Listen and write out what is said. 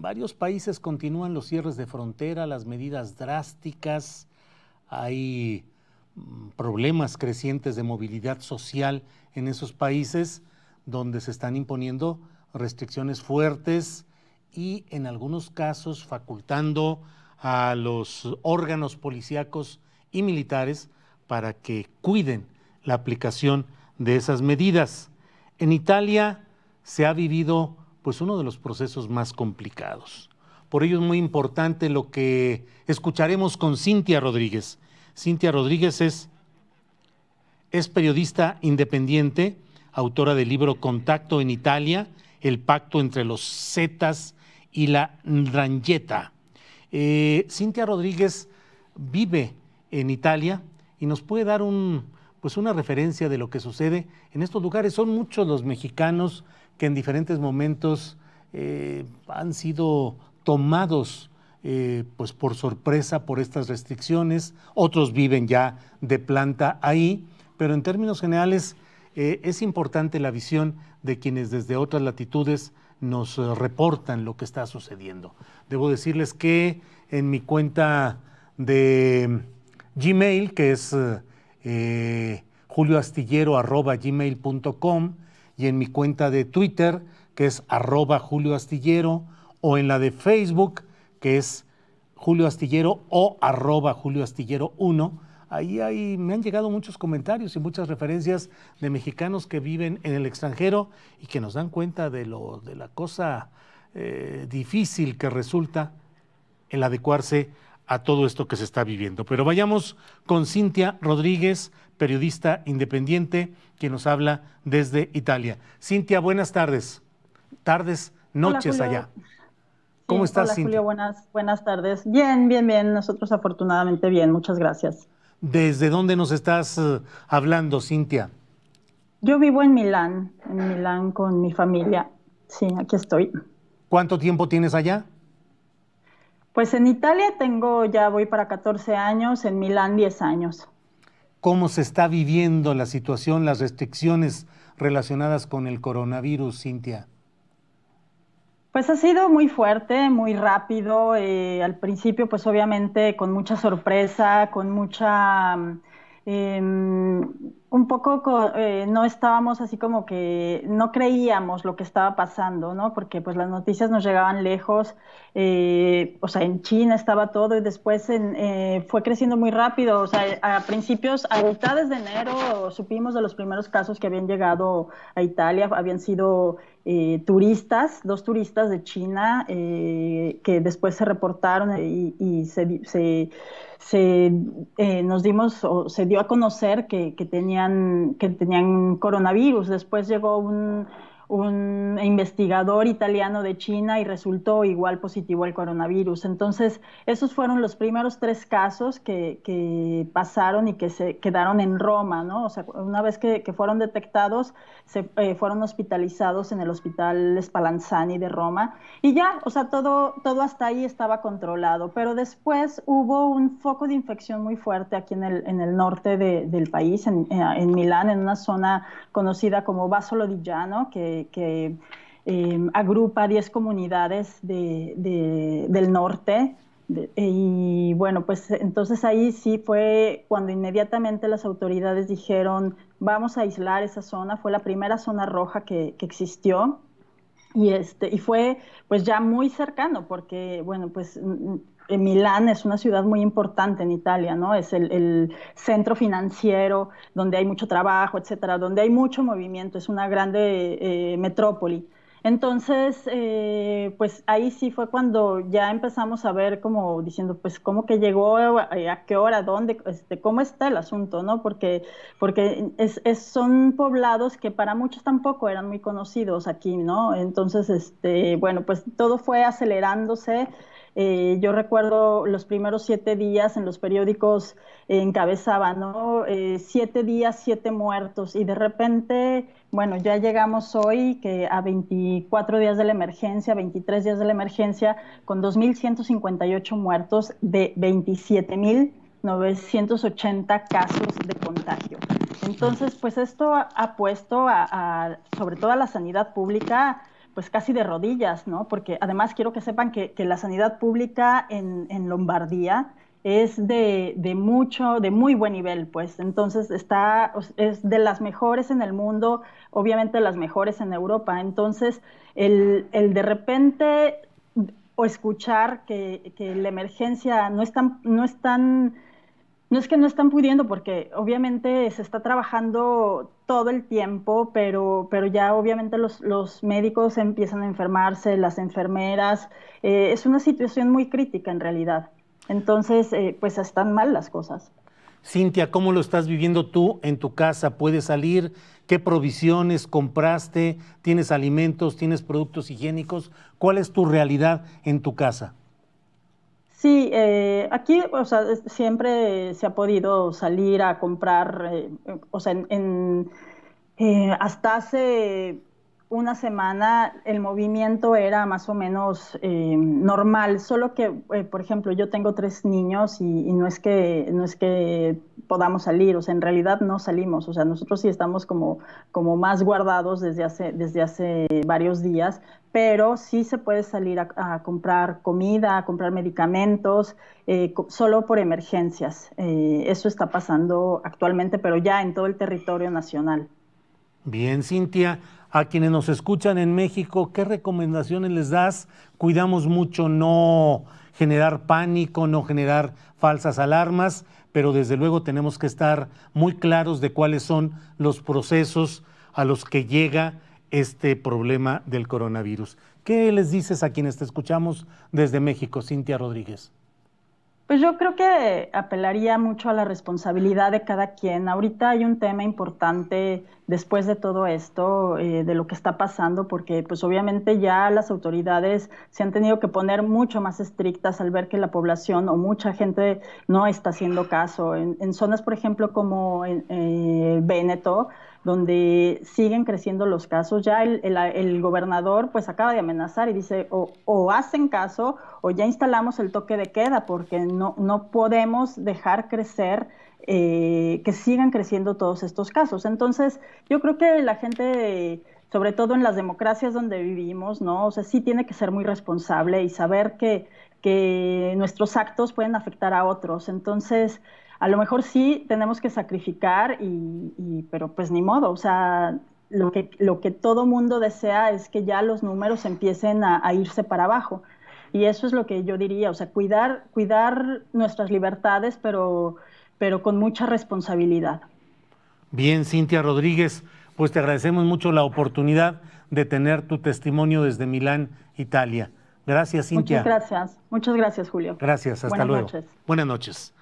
varios países continúan los cierres de frontera, las medidas drásticas, hay mm, problemas crecientes de movilidad social en esos países donde se están imponiendo restricciones fuertes y en algunos casos facultando a los órganos policíacos y militares para que cuiden la aplicación de esas medidas. En Italia se ha vivido pues uno de los procesos más complicados. Por ello es muy importante lo que escucharemos con Cintia Rodríguez. Cintia Rodríguez es, es periodista independiente, autora del libro Contacto en Italia, El pacto entre los Zetas y la Rangeta eh, Cintia Rodríguez vive en Italia y nos puede dar pues una referencia de lo que sucede en estos lugares. Son muchos los mexicanos que en diferentes momentos eh, han sido tomados eh, pues por sorpresa por estas restricciones, otros viven ya de planta ahí, pero en términos generales eh, es importante la visión de quienes desde otras latitudes nos reportan lo que está sucediendo. Debo decirles que en mi cuenta de Gmail, que es julioastillero.gmail.com, y en mi cuenta de Twitter, que es arroba Julio Astillero, o en la de Facebook, que es Julio Astillero o arroba Julio Astillero 1. Ahí, ahí, me han llegado muchos comentarios y muchas referencias de mexicanos que viven en el extranjero y que nos dan cuenta de, lo, de la cosa eh, difícil que resulta el adecuarse a todo esto que se está viviendo. Pero vayamos con Cintia Rodríguez, periodista independiente, que nos habla desde Italia. Cintia, buenas tardes. Tardes, noches allá. ¿Cómo estás, Cintia? Julio, buenas, buenas tardes. Bien, bien, bien. Nosotros afortunadamente bien. Muchas gracias. ¿Desde dónde nos estás eh, hablando, Cintia? Yo vivo en Milán, en Milán con mi familia. Sí, aquí estoy. ¿Cuánto tiempo tienes allá? Pues en Italia tengo, ya voy para 14 años, en Milán 10 años. ¿Cómo se está viviendo la situación, las restricciones relacionadas con el coronavirus, Cintia? Pues ha sido muy fuerte, muy rápido. Eh, al principio, pues obviamente con mucha sorpresa, con mucha... Mm, em, un poco eh, no estábamos así como que no creíamos lo que estaba pasando, ¿no? Porque pues las noticias nos llegaban lejos, eh, o sea, en China estaba todo y después eh, fue creciendo muy rápido, o sea, a principios, a mitades de enero supimos de los primeros casos que habían llegado a Italia, habían sido turistas, dos turistas de China que después se reportaron y, se, nos dimos o se dio a conocer que, que tenían que tenían coronavirus. Después llegó un un investigador italiano de China y resultó igual positivo el coronavirus. Entonces, esos fueron los primeros tres casos que, que pasaron y que se quedaron en Roma, ¿no? O sea, una vez que, que fueron detectados, se eh, fueron hospitalizados en el hospital Spallanzani de Roma y ya, o sea, todo, todo hasta ahí estaba controlado. Pero después hubo un foco de infección muy fuerte aquí en el, en el norte del país, en, Milán, en una zona conocida como Vaso que que, em, agrupa 10 comunidades de, del norte. y bueno, pues entonces ahí sí fue cuando inmediatamente las autoridades dijeron, vamos a aislar esa zona, fue la primera zona roja que, que existió. Y, este, y fue pues ya muy cercano, porque bueno, pues Milán es una ciudad muy importante en Italia, ¿no? Es el, centro financiero donde hay mucho trabajo, etcétera, donde hay mucho movimiento, es una grande eh, metrópoli. Entonces, eh, pues ahí sí fue cuando ya empezamos a ver como diciendo, pues cómo que llegó, a, qué hora, dónde, este, cómo está el asunto, ¿no? Porque, porque son poblados que para muchos tampoco eran muy conocidos aquí, ¿no? Entonces, este, bueno, pues todo fue acelerándose eh, yo recuerdo los primeros siete días en los periódicos encabezaba, ¿no? Eh, siete días, siete muertos. Y de repente, bueno, ya llegamos hoy que a 24 días de la emergencia, 23 días de la emergencia, con 2.158 muertos de 27.980 casos de contagio. Entonces, pues esto ha puesto a, sobre todo a la sanidad pública pues casi de rodillas, ¿no? Porque además quiero que sepan que, la sanidad pública en, Lombardía es de, mucho, de muy buen nivel, pues. Entonces está, es de las mejores en el mundo, obviamente las mejores en Europa. Entonces, el, de repente o escuchar que, la emergencia no están no es tan no es que no están pudiendo, porque obviamente se está trabajando todo el tiempo, pero, ya obviamente los, médicos empiezan a enfermarse, las enfermeras. Eh, es una situación muy crítica en realidad. Entonces, eh, pues están mal las cosas. Cintia, ¿cómo lo estás viviendo tú en tu casa? ¿Puedes salir? ¿Qué provisiones compraste? ¿Tienes alimentos? ¿Tienes productos higiénicos? ¿Cuál es tu realidad en tu casa? Sí, eh, aquí o sea, siempre se ha podido salir a comprar, eh, eh, o sea, eh, hasta hace una semana el movimiento era más o menos normal, solo que, por ejemplo, yo tengo tres niños y, y, no es que no es que podamos salir, o sea, en realidad no salimos, o sea, nosotros sí estamos como, como más guardados desde hace, desde hace varios días, pero sí se puede salir a, comprar comida, a comprar medicamentos, eh, solo por emergencias. Eh, eso está pasando actualmente, pero ya en todo el territorio nacional. Bien, Cintia, a quienes nos escuchan en México, ¿qué recomendaciones les das? Cuidamos mucho, no generar pánico, no generar falsas alarmas, pero desde luego tenemos que estar muy claros de cuáles son los procesos a los que llega este problema del coronavirus. ¿Qué les dices a quienes te escuchamos desde México, Cintia Rodríguez? Pues yo creo que apelaría mucho a la responsabilidad de cada quien. Ahorita hay un tema importante después de todo esto, eh, de lo que está pasando, porque pues obviamente ya las autoridades se han tenido que poner mucho más estrictas al ver que la población o mucha gente no está haciendo caso. En, zonas, por ejemplo, como en, eh, Veneto, donde siguen creciendo los casos. Ya el, gobernador pues acaba de amenazar y dice o, hacen caso o ya instalamos el toque de queda porque no, podemos dejar crecer eh, que sigan creciendo todos estos casos. Entonces, yo creo que la gente, sobre todo en las democracias donde vivimos, ¿no? O sea, sí tiene que ser muy responsable y saber que, nuestros actos pueden afectar a otros. Entonces, a lo mejor sí tenemos que sacrificar, y, pero pues ni modo, o sea, lo que, lo que todo mundo desea es que ya los números empiecen a irse para abajo. Y eso es lo que yo diría, o sea, cuidar, cuidar nuestras libertades, pero, pero con mucha responsabilidad. Bien, Cintia Rodríguez, pues te agradecemos mucho la oportunidad de tener tu testimonio desde Milán, Italia. Gracias, Cintia. Muchas gracias, muchas gracias, Julio. Gracias, hasta luego. Buenas noches.